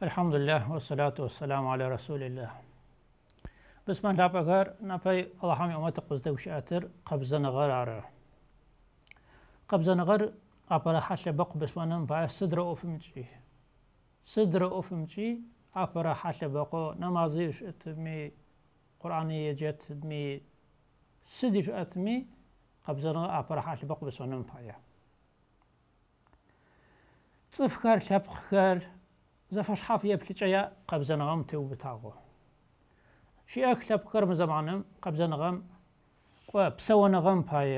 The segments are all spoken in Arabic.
الحمد لله والصلاة والسلام على رسول الله بسم الله بقر نبي الله حمي أمات قصد وشاتر قبض نغر عرر قبض نغر أبلا حشل بق بسم الله نبي صدر أفمتشي صدر أفمتشي أبلا حشل بقو نمازيش اتمي قرآني يجت اتمي صدر اتمي قبض نغر أبلا حشل بق بسم الله نبي صفكر شبخر ዘፈሽሓፍ የብልጨያ ካብ بتاغو ትውብታጎ ሽአ ክለብ ቅርም ዘማንም ካብ ዘነቐም ቆ ብሰወነቐም ፓየ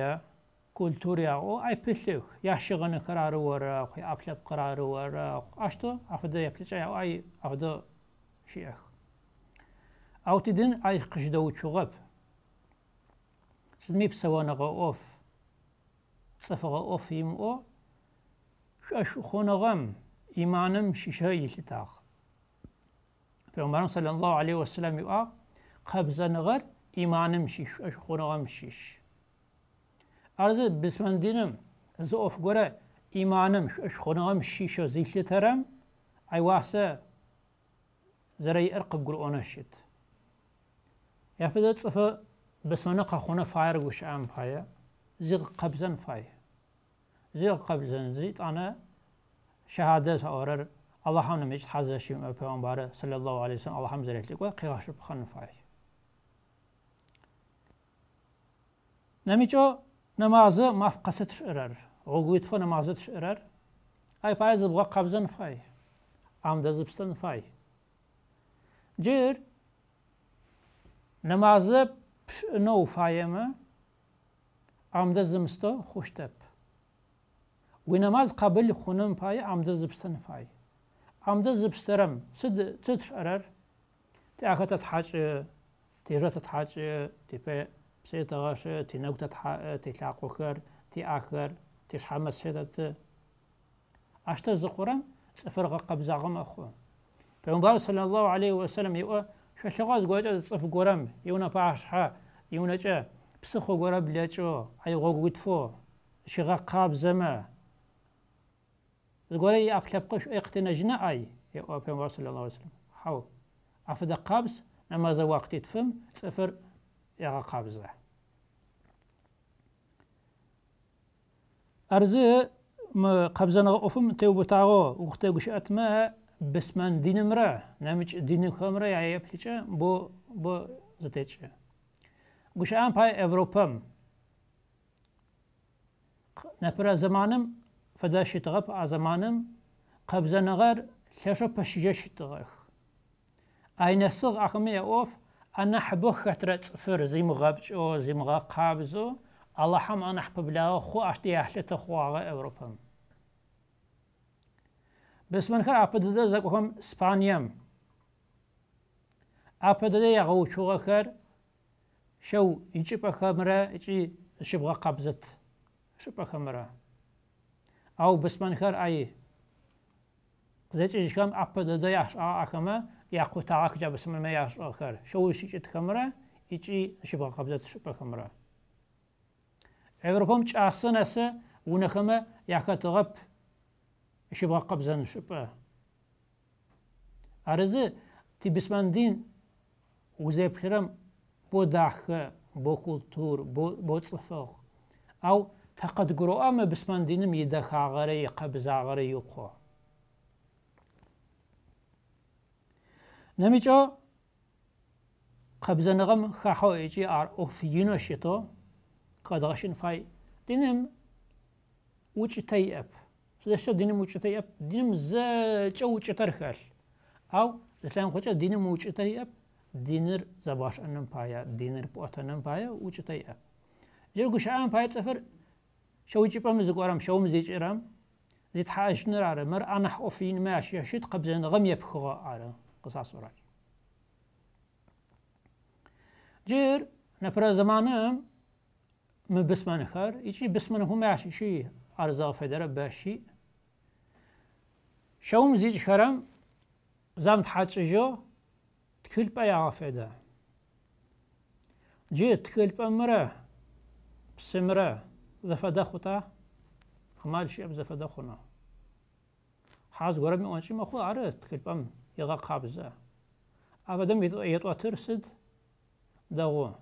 كولتور أو اي بيسيخ يا شغن قرار ورا اخي اكلب قرار ورا اشتو افدا يبلش ياو اي افدا أخ او تدين اي قش دو تشغب سمي بسوانا اوف صفغ اوف يم او شو خون غم imanım şişeyi taq. Peygamberimiz sallallahu aleyhi ve sellem yuaq qabzanığar imanım şiş, qonağım şiş. Arzı bismen dinim zı of gore imanım qonağım şiş o zihli terem ay wahsa زري ارقب قل انا شت يا فدا تصفى بس انا قخونا فاير وش kabzan فايا زيغ قبزن فايا زيغ قبزن shahadets arar Allah hamne mecid Hazreti Şim ve Peygamberi sallallahu aleyhi ve sellem Allah hamze reklik ve kıyaşır pıxanın fayı. Nəmic o namazı mafqası tüşürər. O qüvitfə namazı tüşürər. Ay payız buğa qabzan fay. Amda zıbstan fay. Cür namazı püşünə ufayımı amda zımsta xoştəb. ونماز قبل خونم پای عمد زبستن فای عمد زبسترم سد تتر ارر تی اخت تحاج تی رت تحاج تی پی سی تغاش تی نوک تحا تی لعقو خر تی آخر تی شحام سیدت اشتا زخورم سفر غقب زاغم اخو پیغمبر صلی الله علیه و سلم یو شخص گوجه صف گورم یونا پاش ها یونا چه پسخو گورا بلیچو ای غوگویت فو شغا قاب زمه زگوری افلبقش اقتناج نه آی یا پیامبر صلی الله علیه و سلم حاو افدا قبض نماز وقتی تفهم صفر يا قبضه أرز ما قبزنا أفهم تو بتاعه وقت قش أتما بس من دين مرة نامج دين خمرة يعني يبليش بو بو زتتش قش أم باي أوروبا نبرة زمانم فدا شتغب ازمانم قبزة نغر لشو بشجة شتغخ أين سغ اخمه أوف أنا حبو خطر صفر زي مغابج أو زي مغا قابزو الله حم أنا حب بلا خو أشتي خو تخواغ أوروبا بس من خير أبدا دا زاكوهم سبانيام أبدا دا يغو شوغا خر شو يجيب خمره يجي شبغا قبزت شبغا خمره აუ ბესმან ხარ აი ზეჭიში ხამ აფადა და აა ახამა იაკუთა აკჯა ბესმან მე აშ ხარ შოუში ჭით ხამრა იჭი შიბა ხაბზა შიბა ხამრა ევროპომ ჭასენ ასე უნე ხამა იაკათოღაფ შიბა ხაბზან შიბა არეზე ტი ბესმან დინ უზეფხრამ ბოდახ ბოკულტურ ბოწლფოხ აუ Fakat Kur'an'ı bisman dinim yedek ağarı, kabz ağarı yok o. Nemiç o, kabzanığım xahoyici ar ofiyino şito, kadaşın fay dinim uçi tayyip. Sizde dinim uçi tayyip, dinim zəçə uçi tarxal. Av, zətlən xoca dinim uçi tayyip, دينر زباش أنم بايا دينر بوأتنم بايا وجتاي أب جل قشعان بايا تسافر شو يجيبهم زقورم شو مزيج إرم زيت حاش نرى مر أنا حقفين ماشي شد قبزن غم يبخغا على قصص وراج جير نفر زمانم من بسمن خر يجي بسمن هو ماشي شي أرزا فدر باشي شو مزيج خرم زمت جو تكل بيا فدا جيت تكل بمره بسمره زفدخوتا خمال شيب زفدخونا حاز غرمي وانشي مخو عرت كلبم يغا قابزة أبدا يتوى ترسد داغو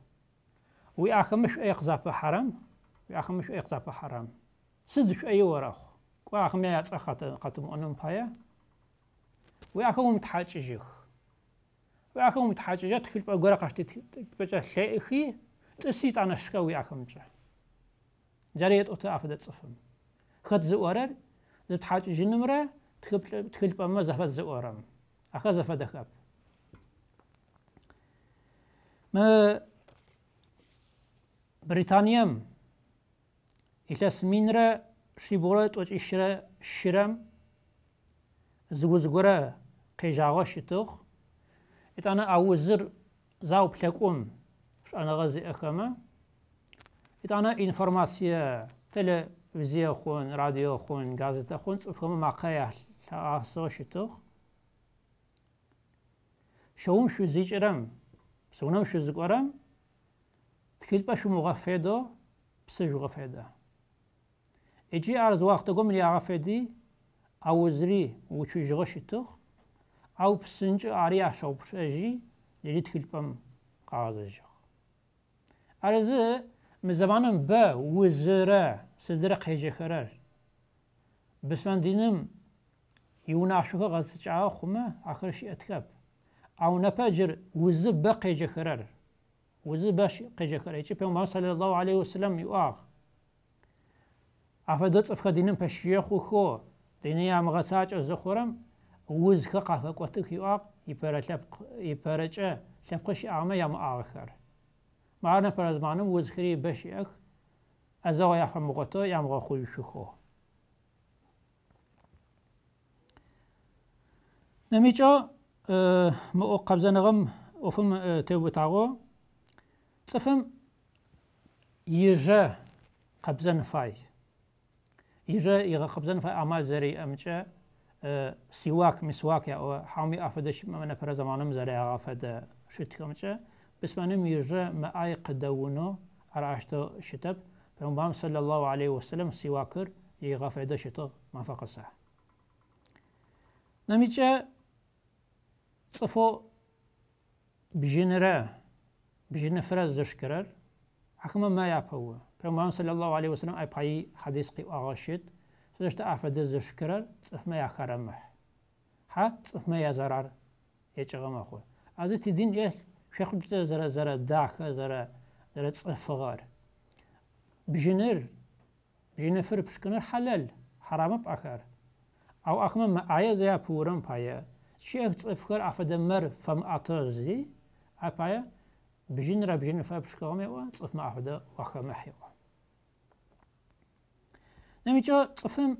وي أخمش اي أيقظة حرام وي أخمش اي أيقظة بحرم سدش أي وراخ وأخمي يتأخت قتم أنم بايا وي أخو متحاجيخ وي أخو متحاجيخ تخلب أقرأ قشتي تبجا شيخي تسيت أنا شكا وي أخمجه جريت أفد تصفم خد زورر زبت حاج جنمرة تخل تخل بأما زفت زورم أخذ زفت دخاب ما بريطانيام إلاس مينرا شيبورات وش إشرة شرم زوزغرة قيجاغا توخ إتانا أوزر زاو بلاكوم شانا غازي أخامه იტანა ინფორმაცია ტელევიზია ხონ რადიო ხონ გაზეთა ხონ წფხომ მაყაია ახსოშიტო შოუმ შუზიჭრამ სუნამ შუზიყარამ თქილპა შუ მოღაფედო ფსე ჟუღაფედა ეჯი არზ ვახტა გომლი აღაფედი აუზრი უჩუჟოშიტო აუ ფსინჭ არი აშოპრეჟი ნერი თქილპამ ყაზეჟო არეზე مزبانم به وزره سدره قیجه کرر بس من دینم یون عشوکه غزت چعا خومه آخرشی اتکب او نپجر وزه به قیجه کرر وزه به قیجه کرر ایچی پیغمبر صلی الله علیه وسلم یو آغ افدوت افکا دینم پشیه خو خو دینه یا مغساج از دخورم وز که قفه قوتک یو آغ یپرچه لبقشی آغمه یا معاغ کرر معنا پرزمانم وزخری بشی اک از آقا یخم مقاطع یا مقا خویشو خواه نمیچا ما او قبضه نغم وفم تيو بتاغو تفهم يجا قبضه نفاي يجا يغا قبضه نفاي اعمال زري امچا سواك مسواك يا حامي افدش من فرا زمانم زري افد شتكمچا بس بسمانه ميرجا ما اي قدونو على عشتو شتب فهم صلى الله عليه وسلم سواكر يغافع دا شتغ ما فقط صح نميجا صفو بجنرا بجنفرا زشكرر حكما ما يعبهو فهم صلى الله عليه وسلم اي بحي حديث قي اغاشت سلشت افد زشكرر صف ما يخرمح ها صف ما يزرر يجغم اخو ازي تدين ايه شيخ بجدا زرا زرا داخا زرا زرا تصفغار بجنر بجنر فر بشكنر حلال حرام بأخر أو أخما ما آية زيا بورم بايا شيخ تصفغار أفدا مر فم أطرزي أبايا بجنر بجنر فر بشكومي وصف ما أفدا وخا نمي جو تصفم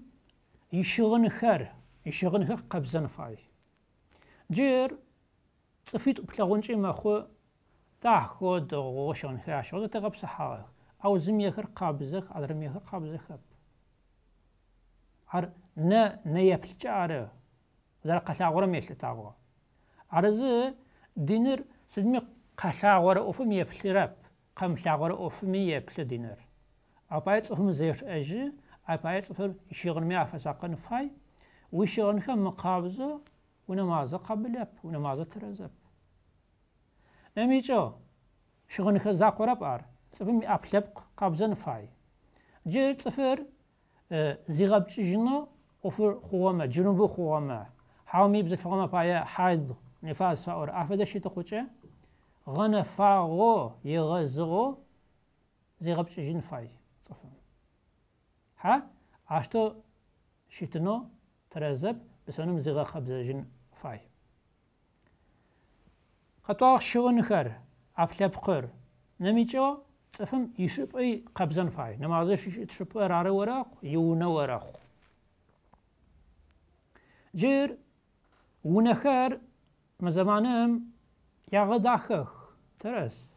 يشغن خر يشغن خر قبزن فاي جير تفيد بلغونج إما خو تاخو دغوشون شون خاشو تغب سحاغ أو زم يخر قابزخ أدرم خر قابزخ خب عر نا نا جارة عر زر قلاغور ميشل تاغو عرز دينر سدمي غر أوفم يبلج رب قم غر أوفم يبلج دينر أبايت أوفم زيش أجي أبايت أوفم يشيغن ميعفا ساقن فاي ويشيغن خم قابزو ونمازة قبل أب ونمازة ترزب نمیچو شغل نخ زاکوره بار صفر می آپلپ قابزن فای جهت صفر زیاب چینو افر خوامه جنوب خوامه حاومی بذک فرما پای حاد نفاس فاور آفدهشی تو خوچه غن فاو ی غزو زیاب چین فای صفر ها آشتو شیتنو ترزب بسونم زیاب خبز چین فای قطواق شغن خر عفلب خر نميجوا تفهم يشب ای قبضان فای نمازش يشب رار وراق يون وراق جير ونخر مزمانم يغد غداخخ ترس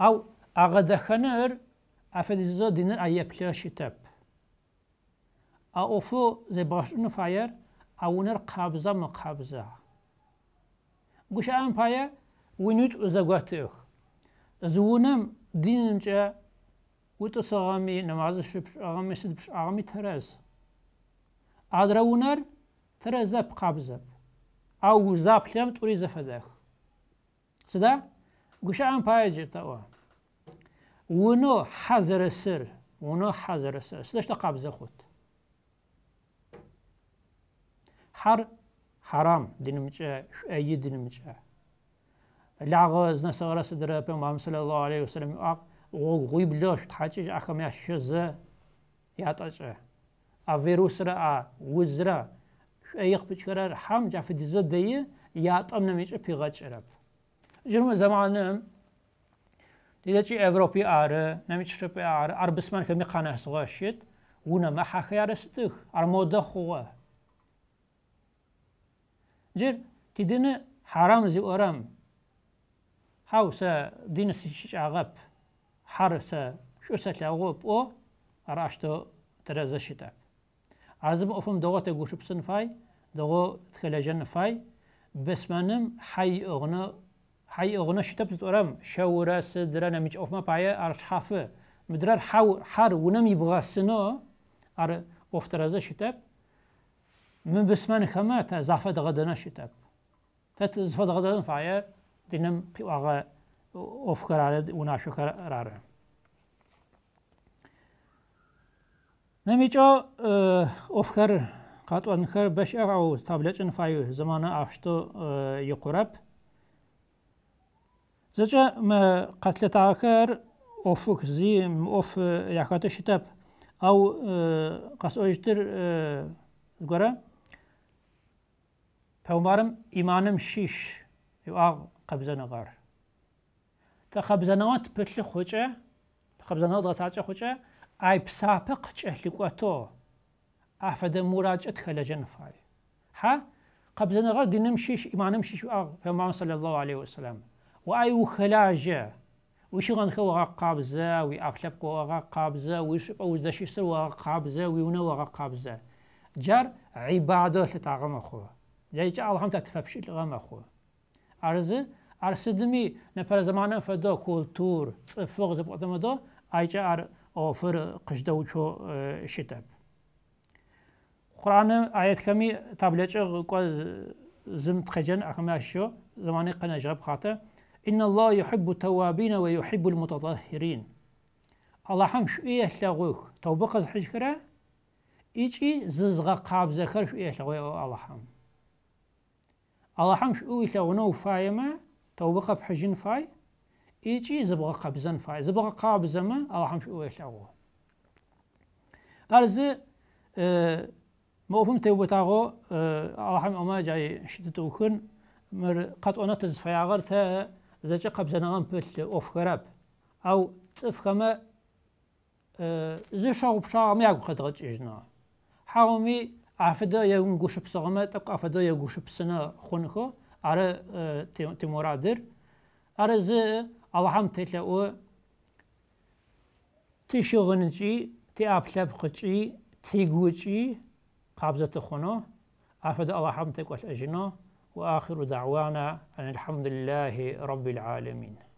او اغدخنر افدزو دينر ايبلا شتب او افو زي باشن فاير اونر قبضه مقبضه گوش آم قوش عام بايا ونوت أزاقاتيوخ زونم دينم جا وتس أغامي نماز شبش ترز سدبش أغامي ترز زب ترازب زب أو زب زاب لم توري زفداخ سدا قوش عام بايا جيتاوا ونو حذر سر ونو حزر السر سداش تقابز خود حر حرام دینم چه ای دینم چه لاغ از نسوار صدر پیام مامسل الله علیه و سلم آق او غیب لشت حاجج آخامی اشز یاد اچه آفیروس را آ وزرا ایک پیچکار حام جف دیز دیه یاد آم نمیشه پیگاه شراب چون ما زمانم دیده که اروپی آره نمیشه پی آره آر بسمان که میخانه سوغشید و نمحه خیار استخ آر Cir tidini haram zi oram. Havsa dinisi şiş ağıp, harsa şüsetle ağıp o, araştı terezi şitap. Azim ofum doğa te guşupsın fay, doğa tkelejen fay, besmenim hay oğunu hay oğuna şitap zit oram. Şavura sidra nemiç ofma paya arşhafı. Midrar har unam yibğasını ar oftarazda şitap. من بسمان خما تا زعفة غدنا شتاب تا زعفة غدنا فعيا دينم قواغا أفكر على وناشو كرارا نميجا أفكر قطو أنخر باش أو تابلتشن فايو زمانا أفشتو يقرب زجا ما قتل تاكر أفوك زي أف يحكاتو شتاب أو قصوجتر قرأ Peyğəmbərim imanım şiş, ağ qəbzənə qar. Tə qəbzənəwa tıpətli xoca, qəbzənəwa dağıtaca xoca, ay psapı qıçəhli qato, afədə muracət xələcən fay. Ha? قبزنا غير دينم شيش إيمانم شيش أغ فما صلى الله عليه وسلم وأي وخلاجة وشي غنخو وغا قابزة وأغلبكو وغا قابزة وشبا وزدشيسر وغا قابزة ويونا وغا قابزة جار عبادة لتاغم أخوه زي الله هم تتفبشي لغم أخو أرزي أرسدمي نپر زمانا فدا کultur فوق تفوق ما دا أيجا أر أوفر قشدا وشو شتاب قرآن آيات كمي تابلج قوى زمت خجن أخماشو زماني قن جاب خاطر إن الله يحب التوابين ويحب المتطهرين الله هم شو إيه لغوك توبقز حجكرا إيجي ززغا قابزة كرش إيه لغوك الله هم الله حمش أوي لونو فايما توبقى بحجن فاي إيجي زبغا قبزن فاي زبغا قابزا ما الله حمش أوي لغو أرز أه موفم توبتاغو أه الله حم أما جاي شدت أوكن مر قد أنا تزفايا غر تا زجا قبزن غن بل أوف غراب أو تفخما أه زي شاغب شاغم خدغج إجنا حاومي عفدا يا نقوش بصغمة تك عفدا يا قوش بسنا خونكو على تيمورادر على زي أوحام تلاقو تشغنجي تأبلب قجي تيجوجي قبضة خنو عفدا اللهم تك والأجنا وآخر دعوانا أن الحمد لله رب العالمين